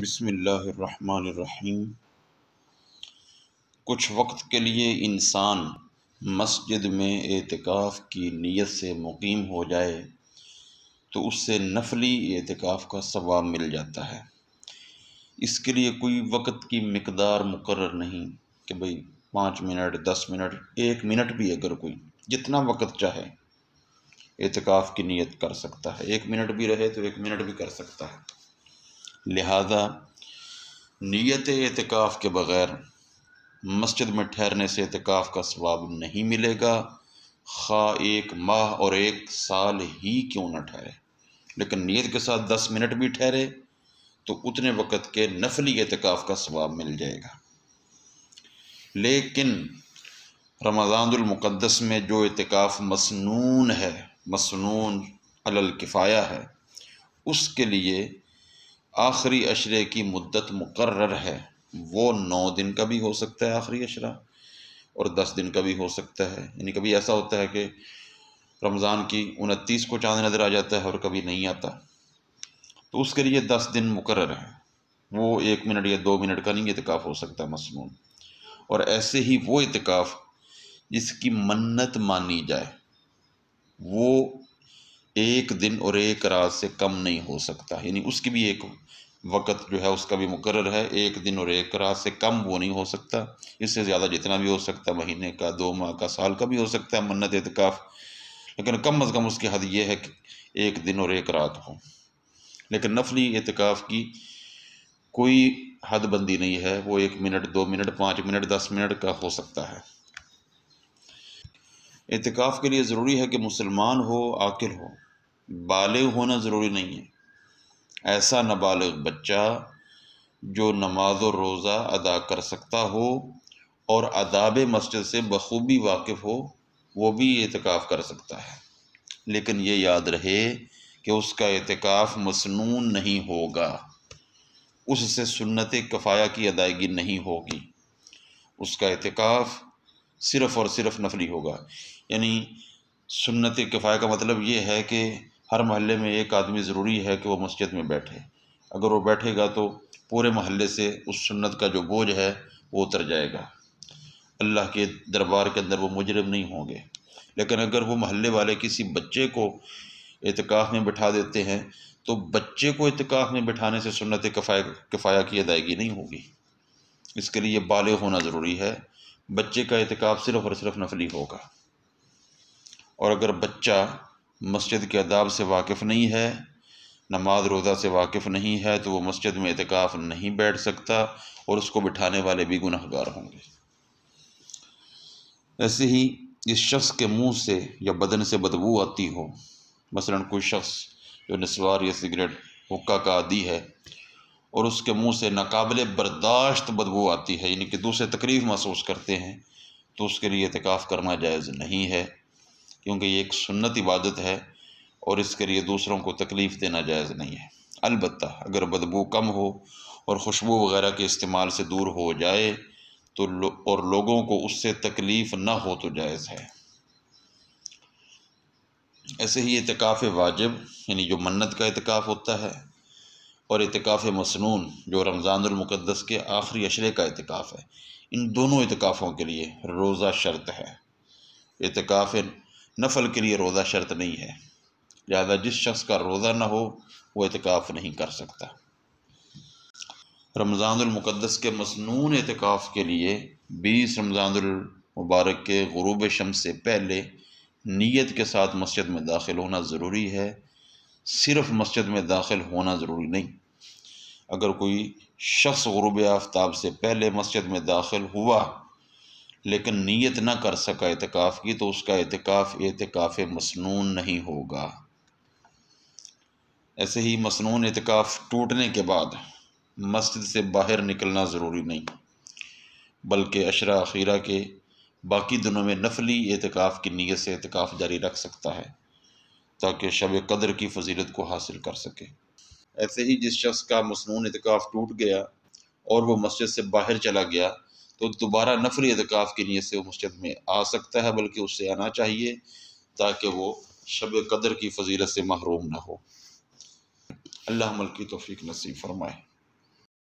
बिसमीम कुछ वक्त के लिए इंसान मस्जिद में एतकाफ़ की नीयत से मुकीम हो जाए तो उससे नफली एतकाफ़ का सवाब मिल जाता है इसके लिए कोई वक्त की मकदार मुकर नहीं कि भाई पाँच मिनट दस मिनट एक मिनट भी अगर कोई जितना वक्त चाहे एतकाफ़ की नीयत कर सकता है एक मिनट भी रहे तो एक मिनट भी कर सकता है लिहाजा नीयत एतकाफ़ के बग़ैर मस्जिद में ठहरने से एतकाफ़ का स्वाब नहीं मिलेगा खा एक माह और एक साल ही क्यों ना ठहरे लेकिन नीयत के साथ दस मिनट भी ठहरे तो उतने वक़्त के नफली एतकाफ़ का स्वाब मिल जाएगा लेकिन रमज़ानमक़दस में जो एतकाफ़ मसनून है मसनून अलल किफ़ाया है उसके लिए आखिरी अशरे की मुद्दत मुकर है वो नौ दिन का भी हो सकता है आखिरी अशरा और दस दिन का भी हो सकता है यानी कभी ऐसा होता है कि रमज़ान की उनतीस को चांद नज़र आ जाता है और कभी नहीं आता तो उसके लिए दस दिन मुकर है वो एक मिनट या दो मिनट का नहीं इतकाफ़ हो सकता मसनून और ऐसे ही वो इतकाफ़ जिसकी मन्नत मानी जाए वो एक दिन और एक रात से कम नहीं हो सकता यानी उसकी भी एक वक़्त जो है उसका भी मुकर है एक दिन और एक रात से कम वो नहीं हो सकता इससे ज़्यादा जितना भी हो सकता है महीने का दो माह का साल का भी हो सकता है मन्नत एतकाफ़ लेकिन कम अज़ कम उसकी हद ये है कि एक दिन और एक रात हो लेकिन नफली एतकाफ़ की कोई हद बंदी नहीं है वो एक मिनट दो मिनट पाँच मिनट दस मिनट का हो सकता है एतकाफ़ के लिए ज़रूरी है कि मुसलमान हो आकिल हो बालग होना ज़रूरी नहीं है ऐसा नाबालग बच्चा जो नमाज और रोज़ा अदा कर सकता हो और अदाब मस्जिद से बखूबी वाकिफ़ हो वो भी एतकाफ़ कर सकता है लेकिन ये याद रहे कि उसका एतकाफ़ मसनून नहीं होगा उससे सुन्नत कफ़ाया की अदायगी नहीं होगी उसका एतकाफ़ सिर्फ़ और सिर्फ़ नफली होगा यानी सुन्नत कफ़ाया का मतलब ये है कि हर महल्ले में एक आदमी ज़रूरी है कि वो मस्जिद में बैठे अगर वो बैठेगा तो पूरे महल्ले से उस सुन्नत का जो बोझ है वो उतर जाएगा अल्लाह के दरबार के अंदर वो मुजरम नहीं होंगे लेकिन अगर वो महल्ले वाले किसी बच्चे को इतकाफ़ में बिठा देते हैं तो बच्चे को इतकाफ़ में बिठाने से सुन्नत कफाय किफ़ाया की अदायगी नहीं होगी इसके लिए बाल होना ज़रूरी है बच्चे का इतकाफ़ सिर्फ और सिर्फ नफली होगा और अगर बच्चा मस्जिद के अदाब से वाकिफ़ नहीं है नमाज रोज़ा से वाकिफ़ नहीं है तो वो मस्जिद में एतकाफ़ नहीं बैठ सकता और उसको बिठाने वाले भी गुनाहगार होंगे ऐसे ही इस शख्स के मुंह से या बदन से बदबू आती हो मसलन कोई शख्स जो नस्वार या सिगरेट हुक्का का आदि है और उसके मुंह से नाकबले बर्दाश्त बदबू आती है यानी कि दूसरे तकलीफ़ महसूस करते हैं तो उसके लिए एतकाफ़ करना जायज़ नहीं है क्योंकि ये एक सुन्नत इबादत है और इसके लिए दूसरों को तकलीफ़ देना जायज़ नहीं है अलबत् अगर बदबू कम हो और खुशबू वगैरह के इस्तेमाल से दूर हो जाए तो लो, और लोगों को उससे तकलीफ़ ना हो तो जायज़ है ऐसे ही इतकाफ़ वाजिब यानी जो मन्नत का इतकाफ़ होता है और इतकाफ़ मसनून जो रमज़ानमक़दस के आखिरी अशरे का एतकाफ़ है इन दोनों इतकाफ़ों के लिए रोज़ा शर्त है एतकाफ़ नफल के लिए रोज़ा शर्त नहीं है लिहाजा जिस शख्स का रोज़ा ना हो वो एतकाफ़ नहीं कर सकता रमज़ानमक़दस के मसनून एतकाफ़ के लिए बीस रमज़ानमबारक के गरूब शम्स से पहले नीयत के साथ मस्जिद में दाखिल होना ज़रूरी है सिर्फ़ मस्जिद में दाखिल होना ज़रूरी नहीं अगर कोई शख्स गरूब आफ्ताब से पहले मस्जिद में दाखिल हुआ लेकिन नीयत ना कर सका एतकाफ़ की तो उसका एतकाफ़ एतकाफ़ मसनून नहीं होगा ऐसे ही मसनून एतकाफ़ टूटने के बाद मस्जिद से बाहर निकलना ज़रूरी नहीं बल्कि अशरा अखीरा के बाकी दिनों में नफली एतकाफ़ की नीयत से एतकाफ़ जारी रख सकता है ताकि शब कदर की फजीलत को हासिल कर सके ऐसे ही जिस शख्स का मसनून एतकाफ़ टूट गया और वह मस्जिद से बाहर चला गया तो दोबारा नफरी अतकाफ़ की नीयत से वो मस्जिद में आ सकता है बल्कि उससे आना चाहिए ताकि वो शब कदर की फजीलत से महरूम ना हो अल्लाह मल की तोफ़ी नसीब फरमाए